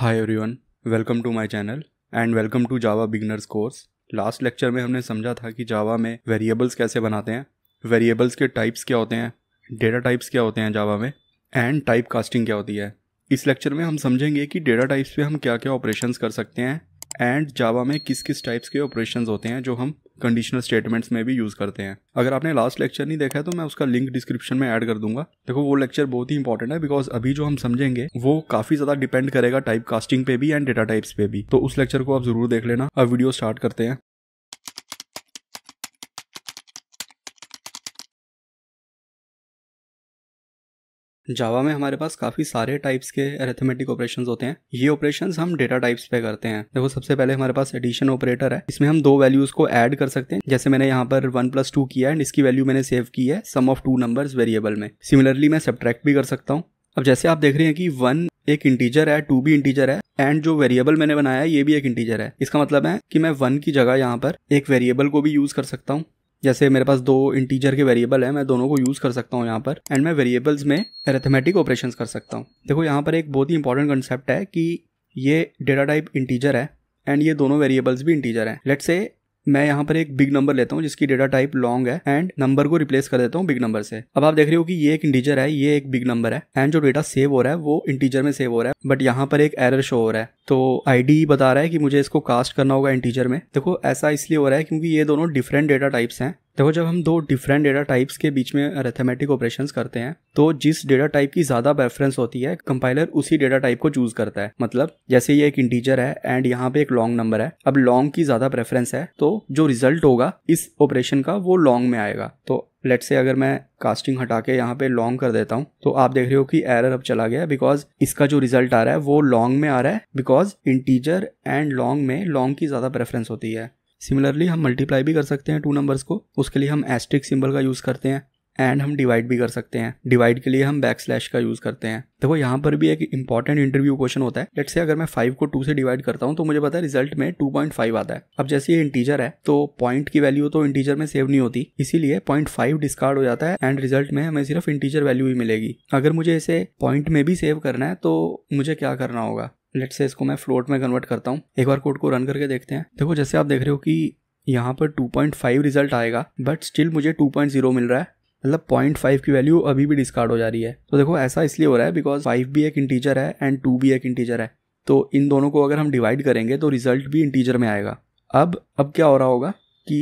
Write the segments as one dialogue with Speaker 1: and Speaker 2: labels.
Speaker 1: hi everyone welcome to my channel and welcome to Java beginners course last lecture में हमने समझा था कि जावा में वेरिएबल्स कैसे बनाते हैं वेरिएबल्स के टाइप्स क्या होते हैं डेटा टाइप्स क्या होते हैं जावा में एंड टाइप कास्टिंग क्या होती है इस लेक्चर में हम समझेंगे कि डेटा टाइप्स पे हम क्या क्या ऑपरेशंस कर सकते हैं एंड जावा में किस किस टाइप्स के ऑपरेशन होते हैं जो हम कंडीशनल स्टेटमेंट्स में भी यूज़ करते हैं अगर आपने लास्ट लेक्चर नहीं देखा है तो मैं उसका लिंक डिस्क्रिप्शन में ऐड कर दूंगा देखो वो लेक्चर बहुत ही इंपॉर्टेंट है बिकॉज अभी जो हम समझेंगे वो काफ़ी ज़्यादा डिपेंड करेगा टाइप कास्टिंग पे भी एंड डेटा टाइप्स पे भी तो उस लेक्चर को आप जरूर देख लेना अब वीडियो स्टार्ट करते हैं जावा में हमारे पास काफी सारे टाइप्स के एरेथमेटिक ऑपरेशन होते हैं ये ऑपरेशन हम डेटा टाइप्स पे करते हैं देखो सबसे पहले हमारे पास एडिशन ऑपरेटर है इसमें हम दो वैल्यूज को एड कर सकते हैं जैसे मैंने यहाँ पर वन प्लस टू किया एंड इसकी वैल्यू मैंने सेव की है sum of two number variable में सिमिलरली मैं सब्ट्रैक्ट भी कर सकता हूँ अब जैसे आप देख रहे हैं कि वन एक इंटीजर है टू भी इंटीजर है एंड जो वेरिएबल मैंने बनाया है ये भी एक इंटीजर है इसका मतलब है कि मैं वन की जगह यहाँ पर एक वेरिएबल को भी यूज कर सकता हूँ जैसे मेरे पास दो इंटीजर के वेरिएबल है मैं दोनों को यूज़ कर सकता हूँ यहाँ पर एंड मैं वेरिएबल्स में एरेथमेटिक ऑपरेशन कर सकता हूँ देखो यहाँ पर एक बहुत ही इंपॉर्टेंट कंसेप्ट है कि ये डेटा टाइप इंटीजर है एंड ये दोनों वेरिएबल्स भी इंटीजर हैं लेट से मैं यहाँ पर एक बिग नंबर लेता हूँ जिसकी डेटा टाइप लॉन्ग है एंड नंबर को रिप्लेस कर देता हूँ बिग नंबर से अब आप देख रहे हो कि ये एक इंटीजर है ये एक बिग नंबर है एंड जो डेटा सेव हो रहा है वो इंटीजर में सेव हो रहा है बट यहाँ पर एक एरर शो हो रहा है तो आईडी बता रहा है कि मुझे इसको कास्ट करना होगा इंटीजर में देखो ऐसा इसलिए हो रहा है क्योंकि ये दोनों डिफरेंट डेटा टाइप्स हैं देखो जब हम दो डिफरेंट डेटा टाइप्स के बीच में अरेथमेटिक ऑपरेशन करते हैं तो जिस डेटा टाइप की ज्यादा प्रेफरेंस होती है कंपाइलर उसी डेटा टाइप को चूज करता है मतलब जैसे ये एक इंटीजर है एंड यहाँ पे एक लॉन्ग नंबर है अब लॉन्ग की ज्यादा प्रेफरेंस है तो जो रिजल्ट होगा इस ऑपरेशन का वो लॉन्ग में आएगा तो लेट से अगर मैं कास्टिंग हटा के यहाँ पे लॉन्ग कर देता हूँ तो आप देख रहे हो कि एरर अब चला गया बिकॉज इसका जो रिजल्ट आ रहा है वो लॉन्ग में आ रहा है बिकॉज इंटीजर एंड लॉन्ग में लॉन्ग की ज्यादा प्रेफरेंस होती है सिमिलरली हम मल्टीप्लाई भी कर सकते हैं टू नंबर्स को उसके लिए हम एस्ट्रिक सिंबल का यूज़ करते हैं एंड हम डिवाइड भी कर सकते हैं डिवाइड के लिए हम बैक स्लैश का यूज़ करते हैं देखो यहाँ पर भी एक इंपॉर्टेंट इंटरव्यू क्वेश्चन होता है लेट से अगर मैं फाइव को टू से डिवाइड करता हूँ तो मुझे पता है रिजल्ट में टू पॉइंट फाइव आता है अब जैसे ये इंटीजर है तो पॉइंट की वैल्यू तो इंटीजर में सेव नहीं होती इसीलिए पॉइंट फाइव डिस्कार्ड हो जाता है एंड रिजल्ट में हमें सिर्फ इंटीजर वैल्यू ही मिलेगी अगर मुझे इसे पॉइंट में भी सेव करना है तो मुझे क्या करना होगा लेट से इसको मैं फ्लोट में कन्वर्ट करता हूँ एक बार कोड को रन करके देखते हैं देखो जैसे आप देख रहे हो कि यहाँ पर 2.5 रिजल्ट आएगा बट स्टिल मुझे 2.0 मिल रहा है मतलब पॉइंट फाइव की वैल्यू अभी भी डिस्कार्ड हो जा रही है तो देखो ऐसा इसलिए हो रहा है बिकॉज फाइव भी एक इंटीजर है एंड टू भी एक इंटीजर है तो इन दोनों को अगर हम डिवाइड करेंगे तो रिजल्ट भी इंटीजर में आएगा अब अब क्या हो रहा होगा कि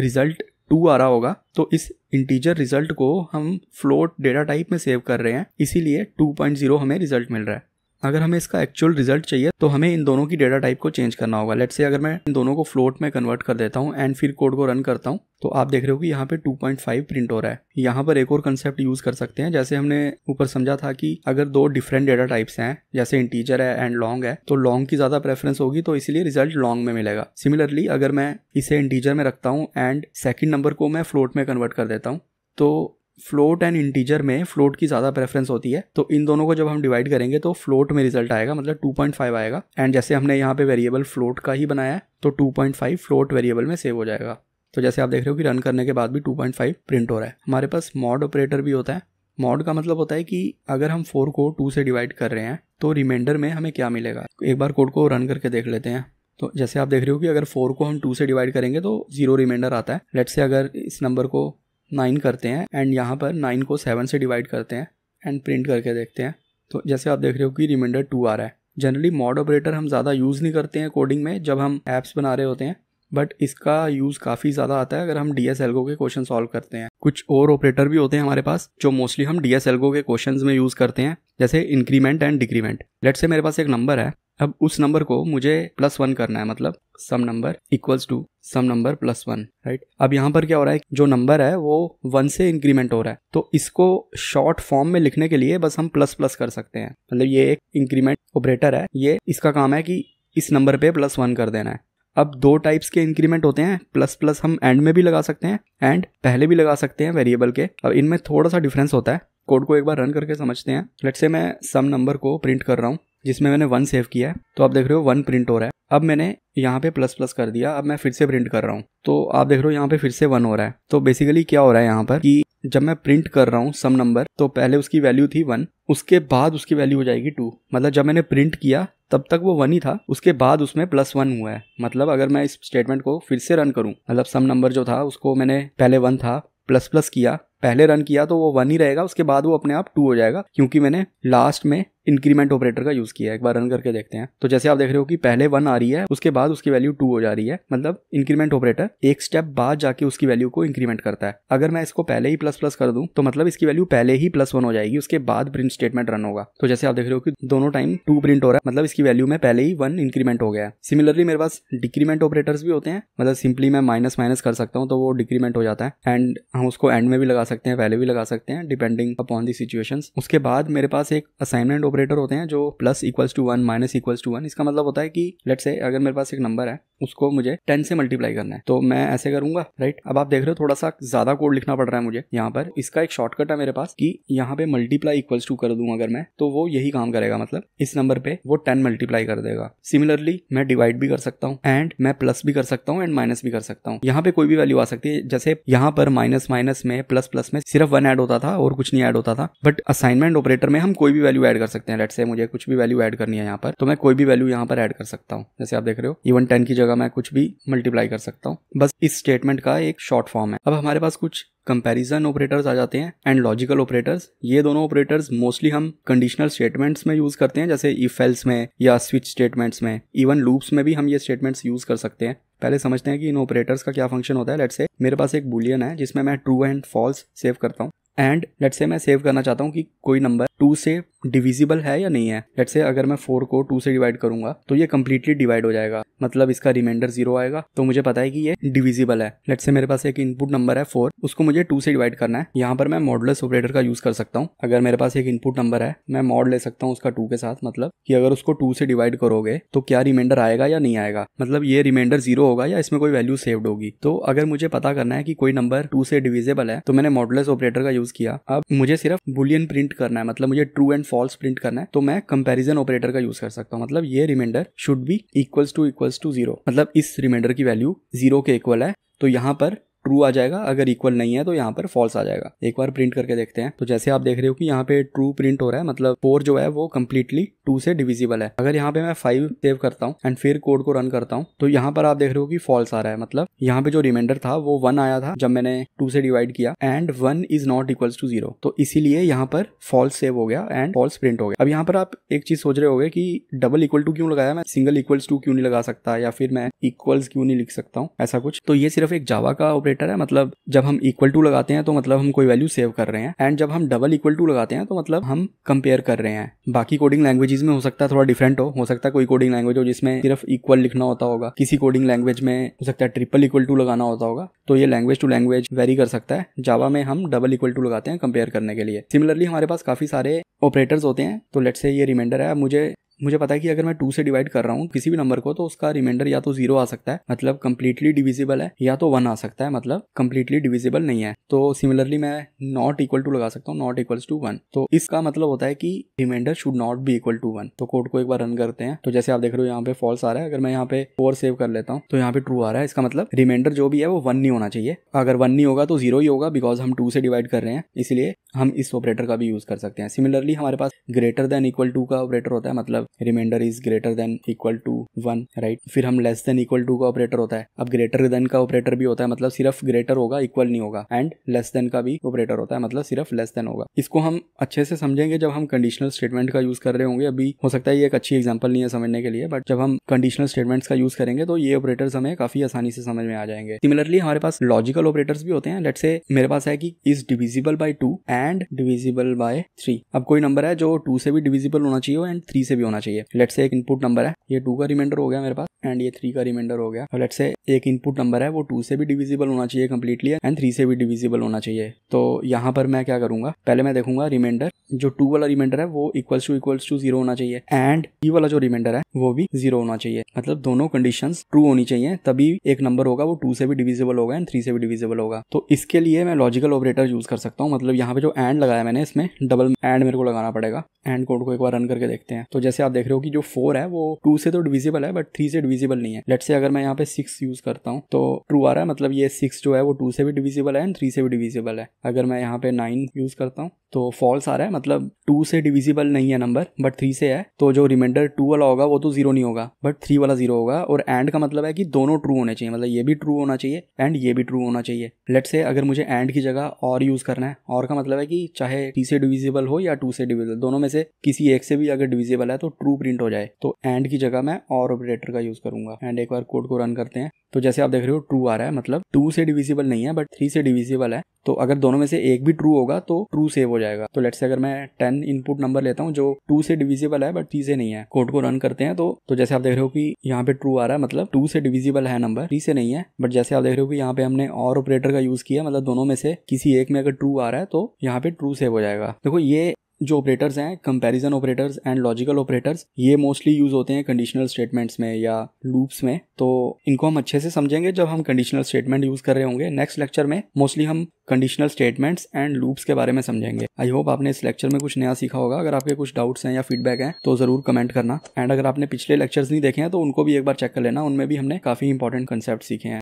Speaker 1: रिजल्ट टू आ रहा होगा तो इस इंटीजर रिजल्ट को हम फ्लोट डेटा टाइप में सेव कर रहे हैं इसीलिए टू हमें रिजल्ट मिल रहा है अगर हमें इसका एक्चुअल रिजल्ट चाहिए तो हमें इन दोनों की डेटा टाइप को चेंज करना होगा लेट से अगर मैं इन दोनों को फ्लोट में कन्वर्ट कर देता हूँ एंड फिर कोड को रन करता हूँ तो आप देख रहे हो कि यहाँ पे 2.5 प्रिंट हो रहा है यहाँ पर एक और कंसेप्ट यूज कर सकते हैं जैसे हमने ऊपर समझा था कि अगर दो डिफरेंट डेटा टाइप्स हैं जैसे इंटीजर है एंड लॉन्ग है तो लॉन्ग की ज्यादा प्रेफरेंस होगी तो इसलिए रिजल्ट लॉन्ग में मिलेगा सिमिलरली अगर मैं इसे इंटीजर में रखता हूँ एंड सेकेंड नंबर को मैं फ्लोट में कन्वर्ट कर देता हूँ तो फ्लोट एंड इंटीजर में फ्लोट की ज़्यादा प्रेफरेंस होती है तो इन दोनों को जब हम डिवाइड करेंगे तो फ्लोट में रिजल्ट आएगा मतलब 2.5 आएगा एंड जैसे हमने यहाँ पे वेरिएबल फ्लोट का ही बनाया है तो 2.5 फ्लोट वेरिएबल में सेव हो जाएगा तो जैसे आप देख रहे हो कि रन करने के बाद भी 2.5 प्रिंट हो रहा है हमारे पास मॉड ऑपरेटर भी होता है मॉड का मतलब होता है कि अगर हम फोर को टू से डिवाइड कर रहे हैं तो रिमाइंडर में हमें क्या मिलेगा एक बार कोड को रन करके देख लेते हैं तो जैसे आप देख रहे हो कि अगर फोर को हम टू से डिवाइड करेंगे तो जीरो रिमाइंडर आता है लेट से अगर इस नंबर को नाइन करते हैं एंड यहाँ पर नाइन को सेवन से डिवाइड करते हैं एंड प्रिंट करके देखते हैं तो जैसे आप देख रहे हो कि रिमाइंडर टू आ रहा है जनरली मॉड ऑपरेटर हम ज़्यादा यूज़ नहीं करते हैं कोडिंग में जब हम ऐप्स बना रहे होते हैं बट इसका यूज़ काफ़ी ज़्यादा आता है अगर हम डी एस एल के क्वेश्चन सॉल्व करते हैं कुछ और ऑपरेटर भी होते हैं हमारे पास जो मोस्टली हम डी एस एल के क्वेश्चन में यूज़ करते हैं जैसे इंक्रीमेंट एंड डिक्रीमेंट लेट से मेरे पास एक नंबर है अब उस नंबर को मुझे प्लस वन करना है मतलब sum number equals to sum number plus one right अब यहाँ पर क्या हो रहा है जो नंबर है वो वन से इंक्रीमेंट हो रहा है तो इसको शॉर्ट फॉर्म में लिखने के लिए बस हम प्लस प्लस कर सकते हैं मतलब ये एक इंक्रीमेंट ऑपरेटर है ये इसका काम है कि इस नंबर पे प्लस वन कर देना है अब दो टाइप्स के इंक्रीमेंट होते हैं प्लस प्लस हम एंड में भी लगा सकते हैं एंड पहले भी लगा सकते हैं वेरिएबल के अब इनमें थोड़ा सा डिफरेंस होता है कोड को एक बार रन करके समझते हैं लेट से मैं सम नंबर को प्रिंट कर रहा हूँ जिसमें मैंने वन सेव किया है तो आप देख रहे हो वन प्रिंट हो रहा है अब मैंने यहाँ पे प्लस प्लस कर दिया अब मैं फिर से प्रिंट कर रहा हूँ तो आप देख रहे हो यहाँ पे फिर से वन हो रहा है तो बेसिकली क्या हो रहा है यहाँ पर कि जब मैं प्रिंट कर रहा हूँ सम नंबर तो पहले उसकी वैल्यू थी वन उसके बाद उसकी वैल्यू हो जाएगी टू मतलब जब मैंने प्रिंट किया तब तक वो वन ही था उसके बाद उसमें प्लस वन हुआ है मतलब अगर मैं इस स्टेटमेंट को फिर से रन करूँ मतलब सम नंबर जो था उसको मैंने पहले वन था प्लस प्लस किया पहले रन किया तो वो वन ही रहेगा उसके बाद वो अपने आप टू हो जाएगा क्योंकि मैंने लास्ट में इंक्रीमेंट ऑपरेटर का यूज़ किया है एक बार रन करके देखते हैं तो जैसे आप देख रहे हो कि पहले वन आ रही है उसके बाद उसकी वैल्यू टू हो जा रही है मतलब इंक्रीमेंट ऑपरेटर एक स्टेप बाद जाके उसकी वैल्यू को इंक्रीमेंट करता है अगर मैं इसको पहले ही प्लस प्लस कर दूं तो मतलब इसकी वैल्यू पहले ही प्लस वन हो जाएगी उसके बाद प्रिंट स्टेटमेंट रन होगा तो जैसे आप देख रहे हो कि दोनों टाइम टू प्रिंट हो रहा है मतलब इसकी वैल्यू में पहले ही वन इंक्रीमेंट हो गया है सिमिलरली मेरे पास डिक्रीमेंट ऑपरेटर्स भी होते हैं मतलब सिंपली मैं माइनस माइनस कर सकता हूँ तो वो डिक्रीमेंट हो जाता है एंड हम उसको एंड में भी लगा सकते हैं पहले भी लगा सकते हैं डिपेंडिंग अपॉन दी सिचुएशन उसके बाद मेरे पास एक असाइनमेंट ऑपरेटर होते हैं जो plus equals to one minus equals to one इसका मतलब होता है कि लेट से अगर मेरे पास एक नंबर है उसको मुझे टेन से मल्टीप्लाई करना है तो मैं ऐसे करूंगा राइट अब आप देख रहे हो थोड़ा सा ज्यादा कोड लिखना पड़ रहा है मुझे यहाँ पर इसका एक शॉर्टकट है मेरे पास कि यहाँ पे मल्टीप्लाई इक्वल्स टू कर दूंगा अगर मैं तो वो यही काम करेगा मतलब इस नंबर पे वो टेन मल्टीप्लाई कर देगा सिमिलरली मैं डिवाइड भी कर सकता हूँ एंड मैं प्लस भी कर सकता हूँ एंड माइनस भी कर सकता हूँ यहाँ पे कोई भी वैल्यू आ सकती है जैसे यहाँ पर माइनस माइनस में प्लस प्लस में सिर्फ वन एड होता था और कुछ नहीं एड होता था बट असाइनमेंट ऑपरेटर में हम कोई भी वैल्यू एड कर सकते सकते हैं लेट से मुझे कुछ भी वैल्यू ऐड करनी है यहाँ पर तो मैं कोई भी वैल्यू यहाँ पर ऐड कर सकता हूँ जैसे आप देख रहे हो इवन टेन की जगह मैं कुछ भी मल्टीप्लाई कर सकता हूँ बस इस स्टेटमेंट का एक शॉर्ट फॉर्म है अब हमारे पास कुछ कंपैरिजन ऑपरेटर्स आ जाते हैं एंड लॉजिकल ऑपरेटर्स ये दोनों ऑपरेटर्स मोस्टली हम कंडीशनल स्टेटमेंट्स में यूज करते हैं जैसे इफ एल्स में या स्विच स्टेटमेंट्स में इवन लूप्स में भी हम ये स्टेटमेंट्स यूज कर सकते हैं पहले समझते हैं कि इन ऑपरेटर्स का क्या फंक्शन होता है लेट से मेरे पास एक बुलियन है जिसमें मैं ट्रू एंड फॉल्स सेव करता हूँ एंड लेट से मैं सेव करना चाहता हूँ कि कोई नंबर टू से डिविजिबल है या नहीं है लेट से अगर मैं फोर को टू से डिवाइड करूंगा तो ये कम्प्लीटली डिवाइड हो जाएगा मतलब इसका रिमाइंडर जीरो आएगा तो मुझे पता है कि ये डिविजिबल है लेट से मेरे पास एक इनपुट नंबर है फोर उसको मुझे टू से डिवाइड करना है यहाँ पर मैं मॉडलेस ऑपरेटर का यूज कर सकता हूँ अगर मेरे पास एक इनपुट नंबर है मैं मॉड ले सकता हूँ उसका टू के साथ मतलब कि अगर उसको टू से डिवाइड करोगे तो क्या रिमाइंडर आएगा या नहीं आएगा मतलब ये रिमाइंडर जीरो होगा या इसमें कोई वैल्यू सेव्ड होगी तो अगर मुझे पता करना है कि कोई नंबर टू से डिविजिबल है तो मैंने मॉडलेस ऑपरेटर का यूज यूज किया अब मुझे सिर्फ बुलियन प्रिंट करना है मतलब मुझे ट्रू एंड फॉल्स प्रिंट करना है तो मैं कंपेरिजन ऑपरेटर का यूज कर सकता हूँ मतलब ये remainder should be equals to equals to zero मतलब इस रिमाइंडर की वैल्यू जीरो के इक्वल है तो यहाँ पर ट्रू आ जाएगा अगर इक्वल नहीं है तो यहाँ पर फॉल्स आ जाएगा एक बार प्रिंट करके देखते हैं तो जैसे आप देख रहे हो कि यहाँ पे ट्रू प्रिंट हो रहा है मतलब फोर जो है वो कम्प्लीटली टू से डिविजिबल है अगर यहाँ पे मैं फाइव सेव करता हूँ एंड फिर कोड को रन करता हूँ तो यहाँ पर आप देख रहे हो कि फॉल्स आ रहा है मतलब यहाँ पे जो रिमाइंडर था वो वन आया था जब मैंने टू से डिवाइड किया and one is not equal to zero तो इसीलिए यहाँ पर फॉल्स सेव हो गया एंड फॉल्स प्रिंट हो गया अब यहाँ पर आप एक चीज सोच रहे हो कि डबल इक्वल टू क्यों लगाया मैं सिंगल इक्वल्स टू क्यों नहीं लगा सकता या फिर मैं इक्वल्स क्यों नहीं लिख सकता हूँ ऐसा कुछ तो ये सिर्फ एक जावा का ऑपरेट ऑपरेटर है मतलब जब हम इक्वल टू लगाते हैं तो मतलब हम कोई वैल्यू सेव कर रहे हैं एंड जब हम डबल इक्वल टू लगाते हैं तो मतलब हम कंपेयर कर रहे हैं बाकी कोडिंग लैंग्वेजेस में हो सकता है थोड़ा डिफरेंट हो हो सकता है कोई कोडिंग लैंग्वेज हो जिसमें सिर्फ इक्वल लिखना होता होगा किसी कोडिंग लैंग्वेज में हो सकता है ट्रिपल इक्वल टू लगाना होता होगा तो ये लैंग्वेज टू लैंग्वेज वेरी कर सकता है जावा में हम डबल इक्वल टू लगाते हैं कंपेयर करने के लिए सिमिलरली हमारे पास काफी सारे ऑपरेटर्स होते हैं तो लेट से ये रिमाइंडर है मुझे मुझे पता है कि अगर मैं टू से डिवाइड कर रहा हूँ किसी भी नंबर को तो उसका रिमाइंडर या तो जीरो आ सकता है मतलब कम्प्लीटली डिविजिबल है या तो वन आ सकता है मतलब कम्प्लीटली डिविजिबल नहीं है तो सिमिलरली मैं नॉट इक्वल टू लगा सकता हूँ नॉट इक्वल्स टू वन तो इसका मतलब होता है कि remainder should not be equal to one तो कोड को एक बार रन करते हैं तो जैसे आप देख रहे हो यहाँ पे फॉल्स आ रहा है अगर मैं यहाँ पे फोर सेव कर लेता हूँ तो यहाँ पे ट्रू आ रहा है इसका मतलब रिमाइंडर जो भी है वो वन नहीं होना चाहिए अगर वन नहीं होगा तो जीरो ही होगा बिकॉज हम टू से डिवाइड कर रहे हैं इसलिए हम इस ऑपरेटर का भी यूज कर सकते हैं सिमिलरली हमारे पास ग्रेटर देन इक्वल टू का ऑपरेटर होता है मतलब मतलब remainder is greater than equal to one right फिर हम लेस देन इक्वल टू का ऑपरेटर होता है अब ग्रेटर देन का ऑपरेटर भी होता है मतलब सिर्फ ग्रेटर होगा इक्वल नहीं होगा एंड लेस देन का भी ऑपरेटर होता है मतलब सिर्फ लेस देन होगा इसको हम अच्छे से समझेंगे जब हम कंडीशनल स्टेटमेंट का यूज कर रहे होंगे अभी हो सकता है ये एक अच्छी एग्जाम्पल नहीं है समझने के लिए बट जब हम कंडीशनल स्टेटमेंट्स का यूज करेंगे तो ये ऑपरेटर्स हमें काफी आसानी से समझ में आ जाएंगे सिमिलरली हमारे पास लॉजिकल ऑपरेटर्स भी होते हैं लेट से मेरे पास है कि is divisible by two and divisible by three अब कोई नंबर है जो टू से भी डिविजिबल होना चाहिए एंड थ्री से भी होना होना चाहिए लेट से एक इनपुट नंबर है ये टू का रिमाइंडर हो गया मेरे पास एंड ये थ्री का रिमाइंडर हो गया और लेट से एक इनपुट नंबर है वो टू से भी डिविजिबल होना चाहिए कम्प्लीटली एंड थ्री से भी डिविजिबल होना चाहिए तो यहाँ पर मैं क्या करूंगा पहले मैं देखूंगा रिमाइंडर जो टू वाला रिमाइंडर है वो equals to equals to zero होना चाहिए एंड ई वाला जो रिमाइंडर है वो भी जीरो होना चाहिए मतलब दोनों कंडीशन ट्रू होनी चाहिए तभी एक नंबर होगा वो टू से भी डिविजिबल होगा एंड थ्री से भी डिविजिबल होगा तो इसके लिए मैं लॉजिकल ऑपरेटर यूज कर सकता हूँ मतलब यहाँ पे जो एंड लगाया मैंने इसमें डबल एंड मेरे को लगाना पड़ेगा एंड कोड को एक बार रन करके देखते हैं तो जैसे आप देख रहे हो कि जो फोर है वो टू से तो डिविजिबल है बट थ्री से डिविजिबल नहीं है लेट से अगर मैं यहाँ पे सिक्स यूज करता हूँ तो ट्रू आ रहा है मतलब ये सिक्स जो है वो टू से भी डिविजिबल है एंड थ्री से भी डिविजिबल है अगर मैं यहाँ पे नाइन यूज करता हूँ तो फॉल्स आ रहा है मतलब टू से डिविजिबल नहीं है नंबर बट थ्री से है तो जो रिमाइंडर टू वाला होगा वो तो जीरो नहीं होगा बट थ्री वाला जीरो होगा और एंड का मतलब है कि दोनों ट्रू होने चाहिए मतलब ये भी ट्रू होना चाहिए एंड ये भी ट्रू होना चाहिए लेट से अगर मुझे एंड की जगह और यूज करना है और का मतलब है कि चाहे थ्री से डिविजिबल हो या टू से डिविजिबल दोनों में से किसी एक से भी अगर डिविजिबल है तो ट्रू प्रिंट हो जाए तो एंड की जगह मैं और ऑपरेटर का यूज करूंगा एंड एक बार कोड को रन करते हैं तो जैसे आप देख रहे हो ट्रू आ रहा है मतलब टू से डिविजिबल नहीं है बट थ्री से डिविजिबल है तो अगर दोनों में से एक भी ट्रू होगा तो ट्रू सेव हो जाएगा तो लेट से अगर मैं टेन इनपुट नंबर लेता हूँ जो टू से डिविजिबल है बट थ्री से नहीं है कोड को रन करते हैं तो तो जैसे आप देख रहे हो कि यहाँ पे ट्रू आ रहा है मतलब टू से डिविजिबल है नंबर थ्री से नहीं है बट जैसे आप देख रहे हो कि यहाँ पे हमने और ऑपरेटर का यूज किया मतलब दोनों में से किसी एक में अगर ट्रू आ रहा है तो यहाँ पे ट्रू सेव हो जाएगा देखो ये जो ऑपरेटर्स हैं comparison operators and logical operators ये मोस्टली यूज होते हैं कंडीशनल स्टेटमेंट्स में या लूप्स में तो इनको हम अच्छे से समझेंगे जब हम कंडीशनल स्टेटमेंट यूज कर रहे होंगे नेक्स्ट लेक्चर में मोस्टली हम कंडीशनल स्टेटमेंट्स एंड लूप्स के बारे में समझेंगे आई होप आपने इस लेक्चर में कुछ नया सीखा होगा अगर आपके कुछ डाउट्स हैं या फीडबैक हैं तो जरूर कमेंट करना एंड अगर आपने पिछले लेक्चर्स नहीं देखे हैं तो उनको भी एक बार चेक कर लेना उनमें भी हमने काफी इंपॉर्टेंट कंसेप्ट सीखे हैं